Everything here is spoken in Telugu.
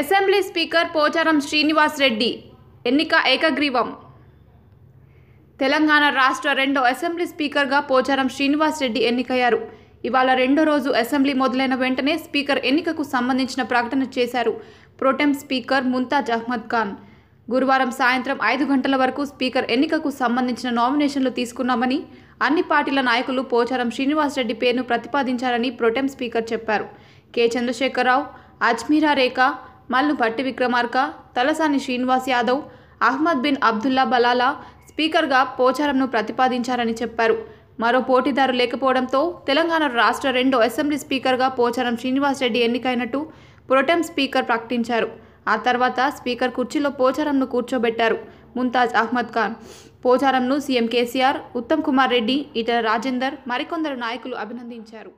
అసెంబ్లీ స్పీకర్ పోచారం శ్రీనివాస్ రెడ్డి ఎన్నిక ఏకగ్రీవం తెలంగాణ రాష్ట్ర రెండో అసెంబ్లీ స్పీకర్గా పోచారం శ్రీనివాస్ రెడ్డి ఎన్నికయ్యారు ఇవాళ రెండో రోజు అసెంబ్లీ మొదలైన వెంటనే స్పీకర్ ఎన్నికకు సంబంధించిన ప్రకటన చేశారు ప్రోటెం స్పీకర్ ముంతాజ్ అహ్మద్ ఖాన్ గురువారం సాయంత్రం ఐదు గంటల వరకు స్పీకర్ ఎన్నికకు సంబంధించిన నామినేషన్లు తీసుకున్నామని అన్ని పార్టీల నాయకులు పోచారం శ్రీనివాస్ రెడ్డి పేరును ప్రతిపాదించారని ప్రోటెం స్పీకర్ చెప్పారు కె చంద్రశేఖరరావు అజ్మీరా రేఖ మల్లు భట్టి విక్రమార్క తలసాని శ్రీనివాస్ యాదవ్ అహ్మద్ బిన్ అబ్దుల్లా బలాలా స్పీకర్గా పోచారంను ప్రతిపాదించారని చెప్పారు మరో పోటీదారు లేకపోవడంతో తెలంగాణ రాష్ట్ర రెండో అసెంబ్లీ స్పీకర్గా పోచారం శ్రీనివాస్ రెడ్డి ఎన్నికైనట్టు ప్రొటెం స్పీకర్ ప్రకటించారు ఆ తర్వాత స్పీకర్ కుర్చీలో పోచారంను కూర్చోబెట్టారు ముంతాజ్ అహ్మద్ ఖాన్ పోచారంను సీఎం కేసీఆర్ ఉత్తమ్ కుమార్ రెడ్డి ఇతర రాజేందర్ మరికొందరు నాయకులు అభినందించారు